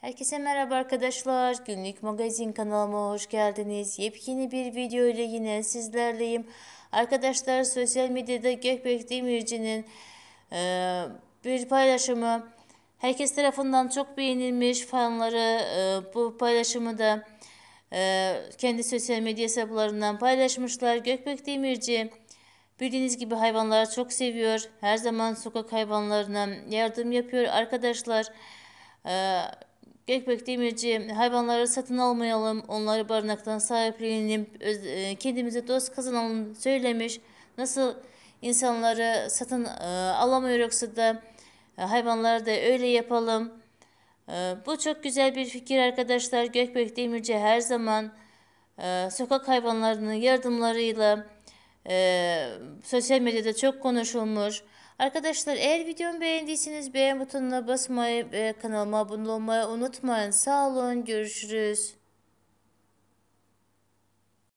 Herkese merhaba arkadaşlar. Günlük magazin kanalıma hoş geldiniz. Yepyeni bir video ile yine sizlerleyim. Arkadaşlar sosyal medyada Gökbek Demirci'nin e, bir paylaşımı herkes tarafından çok beğenilmiş. Fanları e, bu paylaşımı da e, kendi sosyal medya hesaplarından paylaşmışlar. Gökbek Demirci Bildiğiniz gibi hayvanları çok seviyor. Her zaman sokak hayvanlarına yardım yapıyor arkadaşlar. E, Gökbek Demirci, hayvanları satın almayalım, onları barınaktan sahiplenelim, öz, e, kendimize dost kazanalım söylemiş. Nasıl insanları satın e, alamıyoruz da e, hayvanları da öyle yapalım. bu çok güzel bir fikir arkadaşlar. Gökbek Demirci her zaman e, sokak hayvanlarının yardımlarıyla sosyal medyada çok konuşulmuş. Arkadaşlar eğer videomu beğendiyseniz beğen butonuna basmayı ve kanalıma abone olmayı unutmayın. Sağ olun görüşürüz.